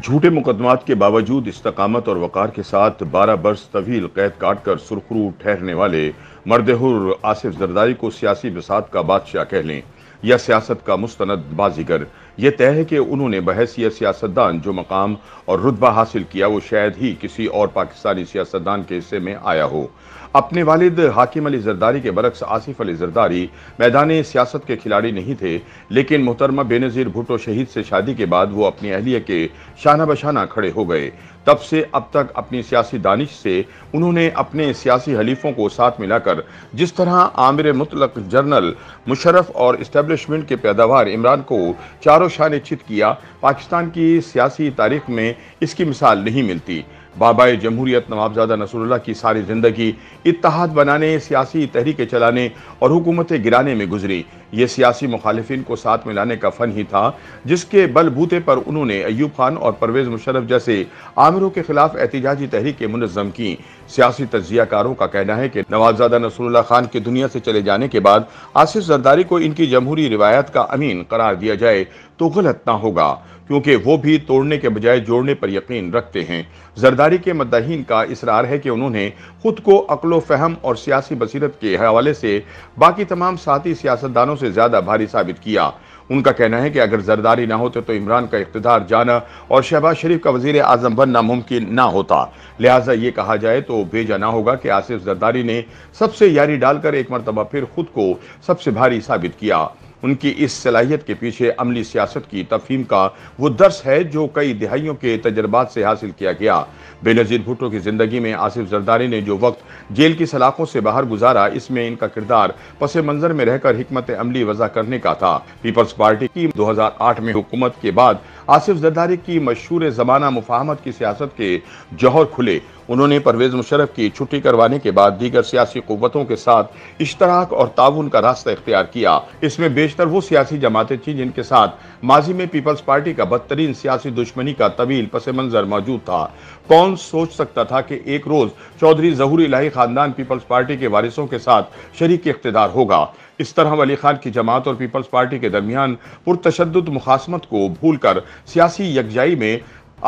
झूठे मुकदमात के बावजूद इस्तकामत और वक़ार के साथ बारह बरस तवील कैद काट कर सुरखरू ठहरने वाले मर्दहुर आसिफ जरदारी को सियासी बसात का बादशाह कह लें या सियासत का मुस्तंद बाजीगर ये तय है कि उन्होंने बहसीत सियासतदान जो मकाम और रुतबा हासिल किया वो शायद ही किसी और पाकिस्तानी सियासतदान के हिस्से में आया हो अपने वालिद हाकिम अली जरदारी के बरक्स आसिफ अली जरदारी मैदान सियासत के खिलाड़ी नहीं थे लेकिन मोहतरमा बेनज़ीर भुटो शहीद से शादी के बाद वो अपनी अहलिया के शाना बशाना खड़े हो गए तब से अब तक अपनी सियासी दानिश से उन्होंने अपने सियासी हलीफों को साथ मिलाकर जिस तरह आमिर मुतलक जनरल मुशरफ और इस्टेब्लिशमेंट के पैदावार इमरान को चारों शान चित किया पाकिस्तान की सियासी तारीख में इसकी मिसाल नहीं मिलती बाबा जमहूरियत नवाबजादा नसरुल्ला की सारी ज़िंदगी इतिहाद बनाने सियासी तहरीकें चलाने और हुकूमतें गिराने में गुजरी ये सियासी मुखालफन को साथ में लाने का फ़न ही था जिसके बलबूते पर उन्होंने अयूब खान और परवेज़ मुशरफ जैसे आमिरों के खिलाफ एहतजाजी तहरीकें मुनज़म की सियासी तजियाकारों का कहना है कि नवाबजादा नसरुल्ला खान की दुनिया से चले जाने के बाद आसिफ जरदारी को इनकी जमहूरी रिवायत का अमीन करार दिया जाए तो गलत ना होगा क्योंकि वो भी तोड़ने के बजाय जोड़ने पर यकीन रखते हैं जरदारी के मद्दाहीन का इसरार है कि उन्होंने खुद को अकलो फहम और सियासी बसीरत के हवाले से बाकी तमाम साथी सियासतदानों से ज़्यादा भारी साबित किया उनका कहना है कि अगर जरदारी ना होते तो इमरान का इकतदार जाना और शहबाज शरीफ का वजीर आजम बनना मुमकिन ना होता लिहाजा ये कहा जाए तो भेजा ना होगा कि आसिफ जरदारी ने सबसे यारी डालकर एक मरतबा फिर खुद को सबसे भारी साबित किया उनकी इस सलाहियत के पीछे अमली सियासत की तफहीम का वो दर्स है जो कई दहाइयों के तजर्बात से हासिल किया गया बेनज़ीर भुट्टो की ज़िंदगी में आसिफ जरदारी ने जो वक्त जेल की सलाखों से बाहर गुजारा इसमें इनका किरदार पसे मंजर में रहकर हमत अमली वजह करने का था पीपल्स पार्टी की 2008 में हुकूमत के बाद आसिफ जरदारी की मशहूर ज़माना मुफाहमत की सियासत के जौहर खुले उन्होंने परवेज़ मुशरफ की छुट्टी करवाने के बाद दीगर सियासी क़वतों के साथ इश्तराक और ताउन का रास्ता इख्तियार किया इसमें बेशतर वो सियासी जमातें थीं जिनके साथ माजी में पीपल्स पार्टी का बदतरीन सियासी दुश्मनी का तवील पस मंज़र मौजूद था कौन सोच सकता था कि एक रोज़ चौधरी जहूरी लाही ख़ानदान पीपल्स पार्टी के वारिसों के साथ शरीक इकतदार होगा इस तरह वली खान की जमात और पीपल्स पार्टी के दरमियान पुरतशद मुखासमत को कर सियासी यकजाई में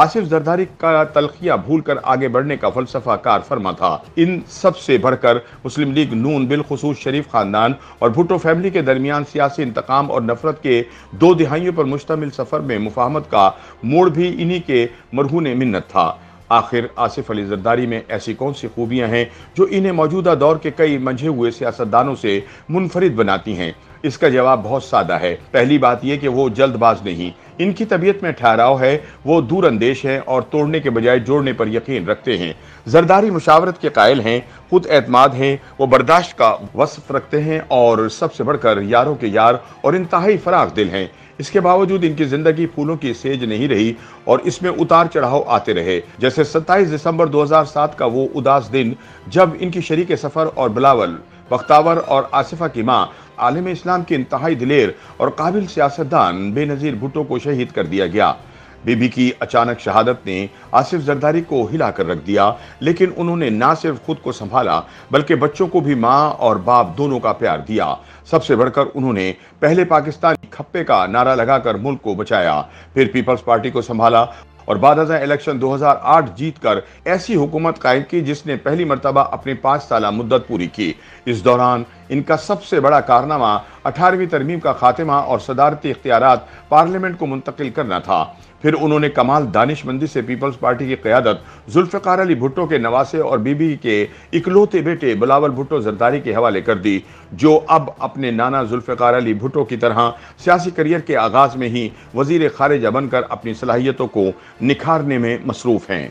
आसिफ जरदारी का तलखिया भूलकर आगे बढ़ने का फलसफा कार फरमा था इन सब से बढ़कर मुस्लिम लीग नून बिलखसूस शरीफ खानदान और भुटो फैमिली के दरमियान सियासी इंतकाम और नफरत के दो दिहाइयों पर मुश्तमिल सफर में मुफाहमत का मोड़ भी इन्हीं के मरहून मिन्नत था आखिर आसिफ अली जरदारी में ऐसी कौन सी खूबियाँ हैं जो इन्हें मौजूदा दौर के कई मंझे हुए सियासतदानों से मुनफरद बनाती हैं इसका जवाब बहुत सादा है पहली बात यह कि वो जल्दबाज नहीं इनकी तबीयत में ठहराव है वो दूरअंदेश है और तोड़ने के बजाय जोड़ने पर यकीन रखते हैं जरदारी मुशावरत के कायल हैं खुद एतमाद हैं वो बर्दाश्त का वसफ रखते हैं और सबसे बढ़कर यारों के यार और इंतहाई फराख दिल हैं इसके बावजूद इनकी जिंदगी फूलों की सेज नहीं रही और इसमें उतार चढ़ाव आते रहे जैसे 27 दिसंबर 2007 का वो उदास दिन जब इनकी शरीक सफ़र और बिलावल बख्तावर और आसिफा की मां आलम इस्लाम के इंतहाई दिलेर और काबिल सियासतदान बेनज़ीर भुट्टो को शहीद कर दिया गया बीबी की अचानक शहादत ने आसिफ जरदारी को हिला कर रख दिया लेकिन उन्होंने ना सिर्फ खुद को संभाला बल्कि बच्चों को भी माँ और बाप दोनों का प्यार दिया सबसे बढ़कर उन्होंने पहले पाकिस्तानी खप्पे का नारा लगाकर मुल्क को बचाया फिर पीपल्स पार्टी को संभाला और बाद इलेक्शन 2008 जीतकर ऐसी हुकूमत कायम की जिसने पहली मरतबा अपनी पांच साल मुद्दत पूरी की इस दौरान इनका सबसे बड़ा कारनामा अठारहवीं तरमीम का खात्मा और सदारती इख्तियार पार्लियामेंट को मुंतकिल करना था फिर उन्होंने कमाल दानिशमंदी से पीपल्स पार्टी की क्यादत जुल्फ़ार अली भुट्टो के नवासे और बीबी के इकलौते बेटे बिलावल भुट्टो जरदारी के हवाले कर दी जो अब अपने नाना जुल्फ़ार अली भुट्टो की तरह सियासी करियर के आगाज़ में ही वजीर खारिजा बनकर अपनी सलाहियतों को निखारने में मसरूफ़ हैं